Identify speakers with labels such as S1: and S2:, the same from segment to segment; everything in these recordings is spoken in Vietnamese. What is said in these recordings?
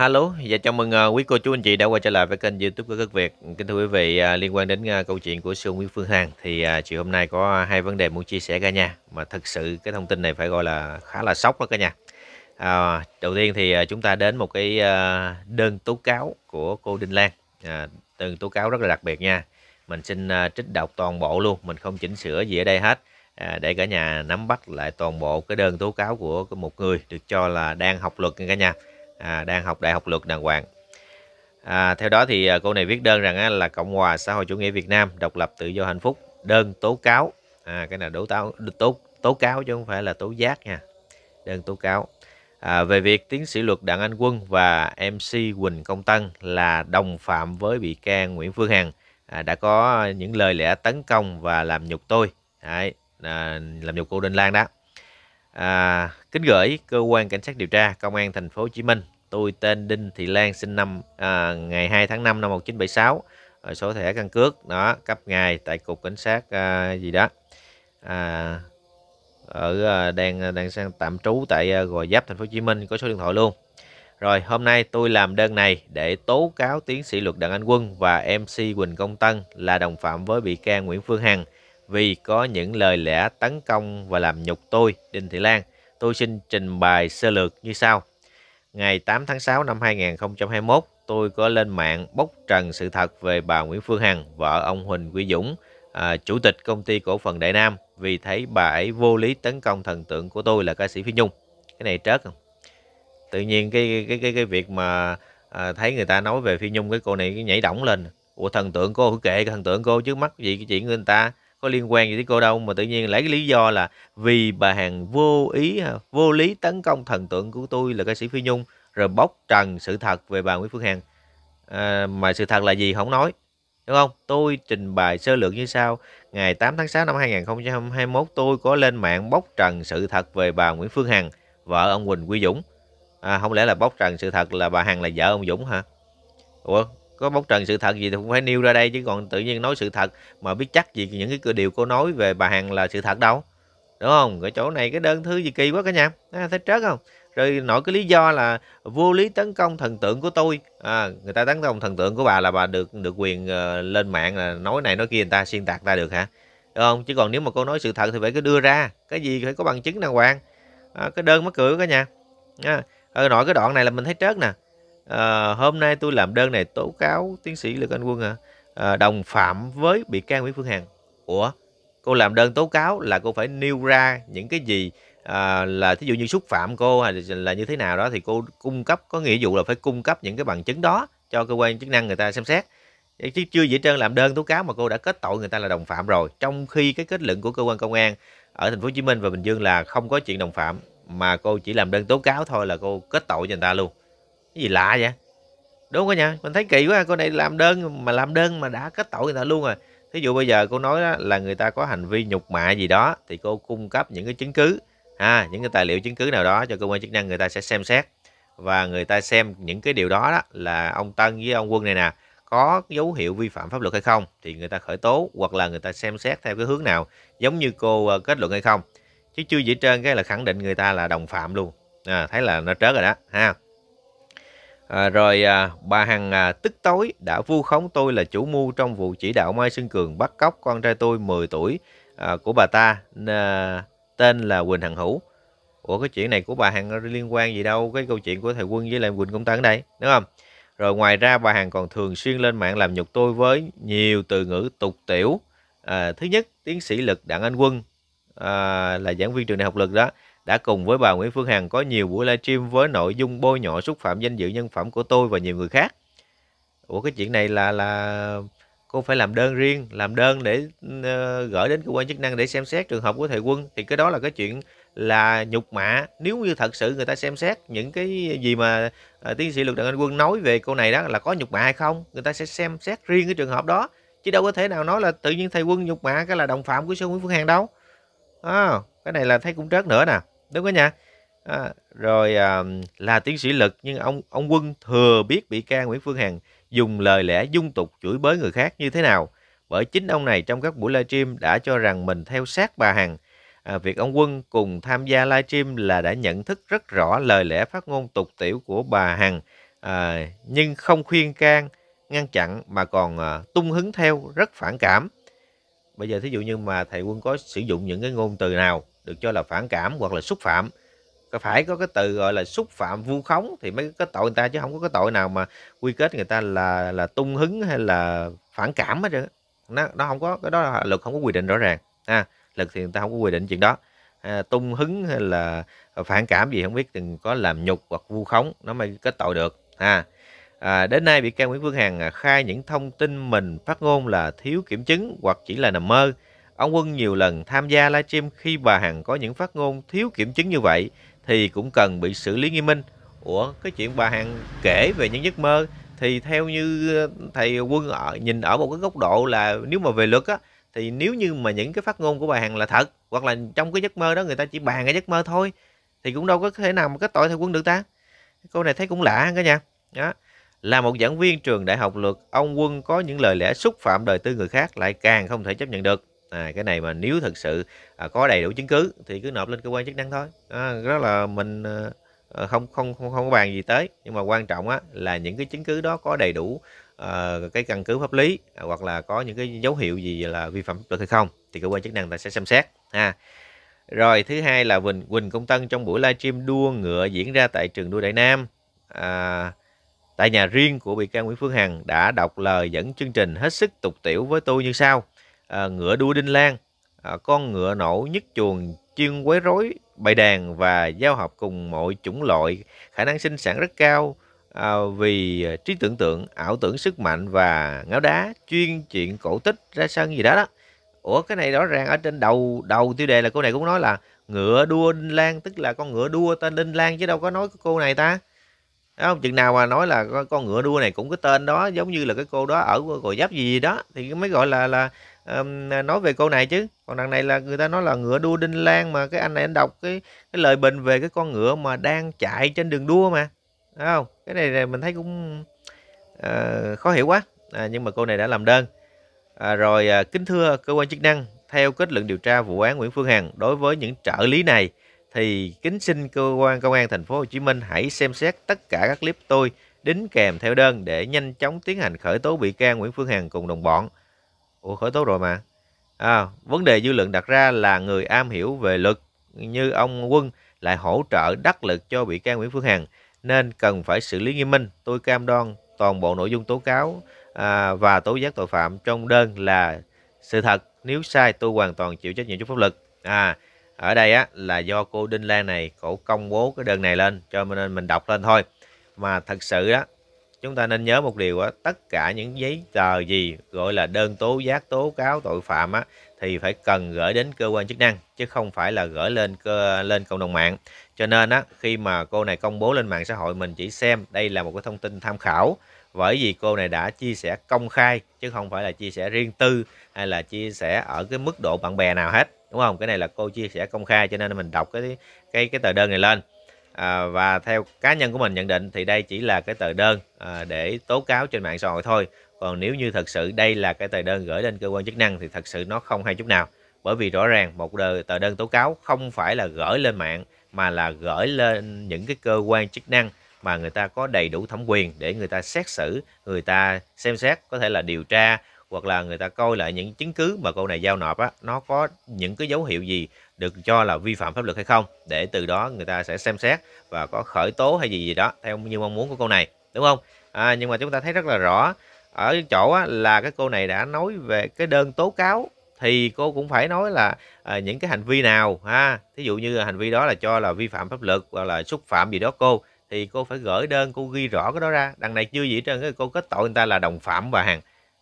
S1: Hello, và dạ chào mừng uh, quý cô chú anh chị đã quay trở lại với kênh YouTube của Cất Việt. Kính thưa quý vị, uh, liên quan đến uh, câu chuyện của siêu Nguyễn Phương Hằng thì uh, chị hôm nay có hai vấn đề muốn chia sẻ cả nhà mà thật sự cái thông tin này phải gọi là khá là sốc đó cả nhà. Uh, đầu tiên thì uh, chúng ta đến một cái uh, đơn tố cáo của cô Đinh Lan. Uh, đơn tố cáo rất là đặc biệt nha. Mình xin uh, trích đọc toàn bộ luôn, mình không chỉnh sửa gì ở đây hết. À, để cả nhà nắm bắt lại toàn bộ cái đơn tố cáo của một người được cho là đang học luật nha cả nhà à, đang học đại học luật đàng hoàng. À, theo đó thì à, cô này viết đơn rằng á, là Cộng hòa xã hội chủ nghĩa Việt Nam độc lập tự do hạnh phúc đơn tố cáo à, cái này tố cáo tố tố cáo chứ không phải là tố giác nha đơn tố cáo à, về việc tiến sĩ luật Đặng Anh Quân và MC Quỳnh Công Tân là đồng phạm với bị can Nguyễn Phương Hằng à, đã có những lời lẽ tấn công và làm nhục tôi Đấy, à, làm nhục cô Đinh Lan đó À, kính gửi cơ quan cảnh sát điều tra công an thành phố Hồ Chí Minh. Tôi tên Đinh Thị Lan sinh năm à, ngày 2 tháng 5 năm 1976. Rồi ờ, số thẻ căn cước đó cấp ngày tại cục cảnh sát à, gì đó. À, ở à, đang à, đang sang tạm trú tại à, Gò Giáp thành phố Hồ Chí Minh có số điện thoại luôn. Rồi hôm nay tôi làm đơn này để tố cáo tiến sĩ luật Đặng Anh Quân và MC Quỳnh Công Tân là đồng phạm với bị can Nguyễn Phương Hằng vì có những lời lẽ tấn công và làm nhục tôi, Đinh Thị Lan. Tôi xin trình bày sơ lược như sau. Ngày 8 tháng 6 năm 2021, tôi có lên mạng bóc trần sự thật về bà Nguyễn Phương Hằng, vợ ông Huỳnh Quy Dũng, à, chủ tịch công ty cổ phần Đại Nam, vì thấy bà ấy vô lý tấn công thần tượng của tôi là ca sĩ Phi Nhung. Cái này trớt không? Tự nhiên cái cái cái cái việc mà à, thấy người ta nói về Phi Nhung cái cô này nhảy động lên. Ủa thần tượng cô kệ thần tượng cô trước mắt gì chỉ người ta có liên quan gì tới cô đâu mà tự nhiên lấy cái lý do là vì bà hàng vô ý vô lý tấn công thần tượng của tôi là ca sĩ phi nhung rồi bóc trần sự thật về bà nguyễn phương hằng à, mà sự thật là gì không nói đúng không tôi trình bày sơ lược như sau ngày 8 tháng 6 năm 2021 tôi có lên mạng bóc trần sự thật về bà nguyễn phương hằng vợ ông quỳnh quy dũng à, không lẽ là bóc trần sự thật là bà hằng là vợ ông dũng hả ủa có bóc trần sự thật gì thì cũng phải nêu ra đây chứ còn tự nhiên nói sự thật mà biết chắc gì những cái điều cô nói về bà hằng là sự thật đâu đúng không cái chỗ này cái đơn thứ gì kỳ quá cả nhà à, thấy trớt không rồi nổi cái lý do là vô lý tấn công thần tượng của tôi à, người ta tấn công thần tượng của bà là bà được được quyền uh, lên mạng là nói này nói kia người ta xuyên tạc ta được hả đúng không chứ còn nếu mà cô nói sự thật thì phải cứ đưa ra cái gì phải có bằng chứng đàng hoàng à, cái đơn mắc cười cả nhà à, ở ờ, nội cái đoạn này là mình thấy trớt nè à, hôm nay tôi làm đơn này tố cáo tiến sĩ Lê Anh Quân à, à, đồng phạm với bị can Nguyễn Phương Hằng. Ủa, cô làm đơn tố cáo là cô phải nêu ra những cái gì à, là thí dụ như xúc phạm cô hay là như thế nào đó thì cô cung cấp có nghĩa vụ là phải cung cấp những cái bằng chứng đó cho cơ quan chức năng người ta xem xét chứ chưa dĩ trơn làm đơn tố cáo mà cô đã kết tội người ta là đồng phạm rồi trong khi cái kết luận của cơ quan công an ở thành phố Hồ Chí Minh và Bình Dương là không có chuyện đồng phạm mà cô chỉ làm đơn tố cáo thôi là cô kết tội cho người ta luôn cái gì lạ vậy đúng không nha mình thấy kỳ quá à, cô này làm đơn mà làm đơn mà đã kết tội người ta luôn rồi thí dụ bây giờ cô nói đó là người ta có hành vi nhục mạ gì đó thì cô cung cấp những cái chứng cứ à, những cái tài liệu chứng cứ nào đó cho cơ quan chức năng người ta sẽ xem xét và người ta xem những cái điều đó, đó là ông Tân với ông Quân này nè có dấu hiệu vi phạm pháp luật hay không thì người ta khởi tố hoặc là người ta xem xét theo cái hướng nào giống như cô ờ, kết luận hay không chứ chưa gì trên cái là khẳng định người ta là đồng phạm luôn à, thấy là nó trớt rồi đó ha À, rồi à, bà Hằng à, tức tối đã vu khống tôi là chủ mưu trong vụ chỉ đạo Mai Xuân Cường bắt cóc con trai tôi 10 tuổi à, của bà ta à, tên là Quỳnh Hằng Hữu. Ủa cái chuyện này của bà Hằng liên quan gì đâu cái câu chuyện của thầy Quân với lại Quỳnh Công Tấn đây đúng không? Rồi ngoài ra bà Hằng còn thường xuyên lên mạng làm nhục tôi với nhiều từ ngữ tục tiểu. À, thứ nhất tiến sĩ lực Đặng Anh Quân à, là giảng viên trường đại học lực đó đã cùng với bà Nguyễn Phương Hằng có nhiều buổi livestream với nội dung bôi nhọ xúc phạm danh dự nhân phẩm của tôi và nhiều người khác. Ủa cái chuyện này là là cô phải làm đơn riêng, làm đơn để uh, gửi đến cơ quan chức năng để xem xét trường hợp của thầy Quân thì cái đó là cái chuyện là nhục mạ nếu như thật sự người ta xem xét những cái gì mà uh, tiến sĩ luật đặng anh quân nói về cô này đó là có nhục mạ hay không người ta sẽ xem xét riêng cái trường hợp đó chứ đâu có thể nào nói là tự nhiên thầy quân nhục mạ cái là đồng phạm của sư nguyễn phương hằng đâu à, cái này là thấy cũng trớt nữa nè đúng không nha. à, rồi à, là tiến sĩ lực nhưng ông ông quân thừa biết bị can nguyễn phương hằng dùng lời lẽ dung tục chửi bới người khác như thế nào bởi chính ông này trong các buổi livestream đã cho rằng mình theo sát bà hằng à, việc ông quân cùng tham gia livestream là đã nhận thức rất rõ lời lẽ phát ngôn tục tiểu của bà hằng à, nhưng không khuyên can ngăn chặn mà còn à, tung hứng theo rất phản cảm bây giờ thí dụ như mà thầy quân có sử dụng những cái ngôn từ nào được cho là phản cảm hoặc là xúc phạm phải có cái từ gọi là xúc phạm vu khống thì mới có tội người ta chứ không có cái tội nào mà quy kết người ta là là tung hứng hay là phản cảm hết trơn nó nó không có cái đó là luật không có quy định rõ ràng ha à, luật thì người ta không có quy định chuyện đó à, tung hứng hay là phản cảm gì không biết từng có làm nhục hoặc vu khống nó mới kết tội được ha à, à, đến nay bị can Nguyễn Phương Hằng à, khai những thông tin mình phát ngôn là thiếu kiểm chứng hoặc chỉ là nằm mơ Ông Quân nhiều lần tham gia livestream khi bà Hằng có những phát ngôn thiếu kiểm chứng như vậy thì cũng cần bị xử lý nghiêm minh. Ủa, cái chuyện bà Hằng kể về những giấc mơ thì theo như ờ, thầy Quân ở, nhìn ở một cái góc độ là nếu mà về luật á thì nếu như mà những cái phát ngôn của bà Hằng là thật hoặc là trong cái giấc mơ đó người ta chỉ bàn cái giấc mơ thôi thì cũng đâu có thể nào mà kết tội theo Quân được ta. Câu này thấy cũng lạ cả nha. Đó. Là một giảng viên trường đại học luật, ông Quân có những lời lẽ xúc phạm đời tư người khác lại càng không thể chấp nhận được à, cái này mà nếu thực sự à, có đầy đủ chứng cứ thì cứ nộp lên cơ quan chức năng thôi à, đó là mình à, à, không không không không có bàn gì tới nhưng mà quan trọng á là những cái chứng cứ đó có đầy đủ à, cái căn cứ pháp lý à, hoặc là có những cái dấu hiệu gì là vi phạm luật hay không thì cơ quan chức năng ta sẽ xem xét ha rồi thứ hai là Quỳnh Quỳnh Công Tân trong buổi livestream đua ngựa diễn ra tại trường đua Đại Nam à, tại nhà riêng của bị can Nguyễn Phương Hằng đã đọc lời dẫn chương trình hết sức tục tiểu với tôi như sau à, ngựa đua đinh lan, à, con ngựa nổ nhất chuồng chuyên quấy rối bày đàn và giao hợp cùng mọi chủng loại, khả năng sinh sản rất cao à, vì à, trí tưởng tượng, ảo tưởng sức mạnh và ngáo đá, chuyên chuyện cổ tích ra sân gì đó đó. Ủa cái này rõ ràng ở trên đầu đầu tiêu đề là cô này cũng nói là ngựa đua đinh lan tức là con ngựa đua tên đinh lan chứ đâu có nói cô này ta Đúng không chừng nào mà nói là con, ngựa đua này cũng cái tên đó giống như là cái cô đó ở gò giáp gì, gì đó thì mới gọi là là um, nói về cô này chứ còn đằng này là người ta nói là ngựa đua đinh lan mà cái anh này anh đọc cái cái lời bình về cái con ngựa mà đang chạy trên đường đua mà Đúng không cái này, này mình thấy cũng uh, khó hiểu quá à, nhưng mà cô này đã làm đơn à, rồi à, kính thưa cơ quan chức năng theo kết luận điều tra vụ án Nguyễn Phương Hằng đối với những trợ lý này thì kính xin cơ quan công an thành phố Hồ Chí Minh hãy xem xét tất cả các clip tôi đính kèm theo đơn để nhanh chóng tiến hành khởi tố bị can Nguyễn Phương Hằng cùng đồng bọn. Ủa khởi tố rồi mà. À, vấn đề dư luận đặt ra là người am hiểu về luật như ông Quân lại hỗ trợ đắc lực cho bị can Nguyễn Phương Hằng nên cần phải xử lý nghiêm minh. Tôi cam đoan toàn bộ nội dung tố cáo à, và tố giác tội phạm trong đơn là sự thật. Nếu sai tôi hoàn toàn chịu trách nhiệm trước pháp luật. À, ở đây á là do cô Đinh Lan này cổ công bố cái đơn này lên cho nên mình đọc lên thôi mà thật sự đó chúng ta nên nhớ một điều á tất cả những giấy tờ gì gọi là đơn tố giác tố cáo tội phạm á thì phải cần gửi đến cơ quan chức năng chứ không phải là gửi lên cơ, lên cộng đồng mạng cho nên á khi mà cô này công bố lên mạng xã hội mình chỉ xem đây là một cái thông tin tham khảo bởi vì cô này đã chia sẻ công khai chứ không phải là chia sẻ riêng tư hay là chia sẻ ở cái mức độ bạn bè nào hết đúng không cái này là cô chia sẻ công khai cho nên mình đọc cái cái cái tờ đơn này lên à, và theo cá nhân của mình nhận định thì đây chỉ là cái tờ đơn à, để tố cáo trên mạng xã hội thôi còn nếu như thật sự đây là cái tờ đơn gửi lên cơ quan chức năng thì thật sự nó không hay chút nào bởi vì rõ ràng một đời, tờ đơn tố cáo không phải là gửi lên mạng mà là gửi lên những cái cơ quan chức năng mà người ta có đầy đủ thẩm quyền để người ta xét xử người ta xem xét có thể là điều tra hoặc là người ta coi lại những chứng cứ mà cô này giao nộp á nó có những cái dấu hiệu gì được cho là vi phạm pháp luật hay không để từ đó người ta sẽ xem xét và có khởi tố hay gì gì đó theo như mong muốn của cô này đúng không à, nhưng mà chúng ta thấy rất là rõ ở chỗ á, là cái cô này đã nói về cái đơn tố cáo thì cô cũng phải nói là à, những cái hành vi nào ha thí dụ như hành vi đó là cho là vi phạm pháp luật hoặc là xúc phạm gì đó cô thì cô phải gửi đơn cô ghi rõ cái đó ra đằng này chưa gì hết trơn cô kết tội người ta là đồng phạm và hàng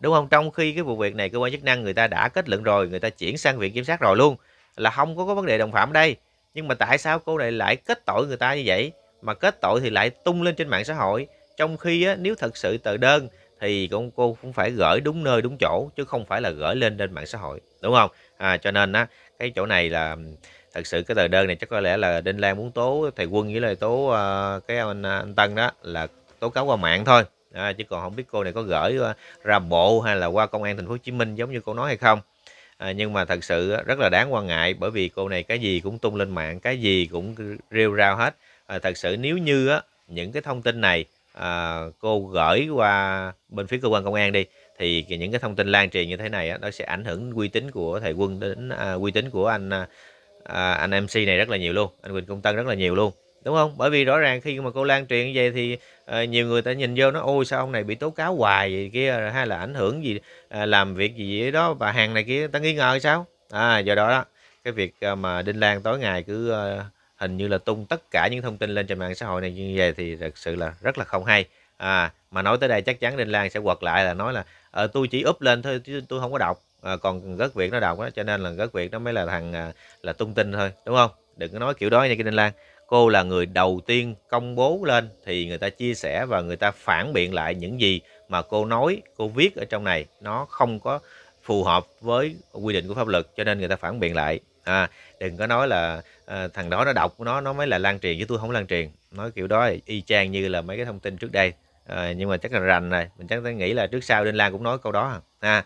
S1: đúng không trong khi cái vụ việc này cơ quan chức năng người ta đã kết luận rồi người ta chuyển sang viện kiểm sát rồi luôn là không có, có vấn đề đồng phạm đây nhưng mà tại sao cô này lại kết tội người ta như vậy mà kết tội thì lại tung lên trên mạng xã hội trong khi á, nếu thật sự tờ đơn thì cũng cô cũng phải gửi đúng nơi đúng chỗ chứ không phải là gửi lên trên mạng xã hội đúng không à, cho nên á cái chỗ này là thật sự cái tờ đơn này chắc có lẽ là đinh lan muốn tố thầy quân với lời tố uh, cái anh, à, anh tân đó là tố cáo qua mạng thôi à, chứ còn không biết cô này có gửi ờ, ra bộ hay là qua công an thành phố Hồ Chí Minh giống như cô nói hay không à, nhưng mà thật sự rất là đáng quan ngại bởi vì cô này cái gì cũng tung lên mạng cái gì cũng rêu rao hết à, thật sự nếu như á, những cái thông tin này à, cô gửi qua bên phía cơ quan công an đi thì những cái thông tin lan truyền như thế này á, nó sẽ ảnh hưởng uy tín của thầy quân đến à, uy tín của anh à, à anh MC này rất là nhiều luôn anh Quỳnh Công Tân rất là nhiều luôn đúng không bởi vì rõ ràng khi mà cô lan truyền như vậy thì uh, nhiều người ta nhìn vô nó ôi sao ông này bị tố cáo hoài gì kia hay là ảnh hưởng gì uh, làm việc gì vậy đó bà hàng này kia ta nghi ngờ sao à do đó đó cái việc uh, mà đinh lan tối ngày cứ uh, hình như là tung tất cả những thông tin lên trên mạng xã hội này như vậy thì thật sự là rất là không hay à mà nói tới đây chắc chắn đinh lan sẽ quật lại là nói là ờ, tôi chỉ úp lên thôi tôi không có đọc à, còn gất việc nó đọc đó cho nên là gất việc nó mới là thằng à, là tung tin thôi đúng không đừng có nói kiểu đó nha cái đinh lan cô là người đầu tiên công bố lên thì người ta chia sẻ và người ta phản biện lại những gì mà cô nói, cô viết ở trong này nó không có phù hợp với quy định của pháp luật cho nên người ta phản biện lại. À, đừng có nói là à, thằng đó nó đọc nó nó mới là lan truyền chứ tôi không lan truyền. Nói kiểu đó y chang như là mấy cái thông tin trước đây. À, nhưng mà chắc là rành này, mình chắc nghĩ là trước sau Đinh Lan cũng nói câu đó à. à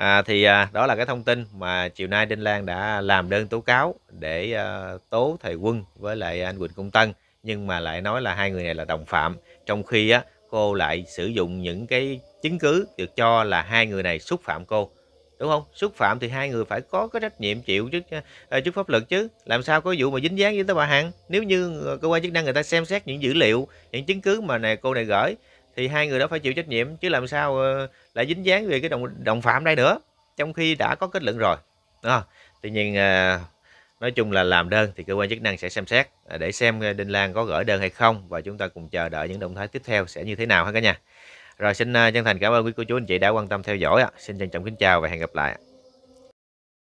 S1: À, thì à, đó là cái thông tin mà chiều nay Đinh Lan đã làm đơn tố cáo để à, tố thầy Quân với lại anh Quỳnh Công Tân nhưng mà lại nói là hai người này là đồng phạm trong khi á, cô lại sử dụng những cái chứng cứ được cho là hai người này xúc phạm cô đúng không xúc phạm thì hai người phải có cái trách nhiệm chịu trước ờ, ờ, trước pháp luật chứ làm sao có vụ mà dính dáng với tới bà hằng nếu như cơ quan chức năng người ta xem xét những dữ liệu những chứng cứ mà này cô này gửi thì hai người đó phải chịu trách nhiệm chứ làm sao ờ, lại dính dáng về cái đồng đồng phạm đây nữa trong khi đã có kết luận rồi à, tuy nhiên à, nói chung là làm đơn thì cơ quan chức năng sẽ xem xét ờ, để xem Đinh Lan có gửi đơn hay không và chúng ta cùng chờ đợi những động thái tiếp theo sẽ như thế nào ha cả nhà. Rồi xin chân thành cảm ơn quý cô chú anh chị đã quan tâm theo dõi Xin trân trọng kính chào và hẹn gặp lại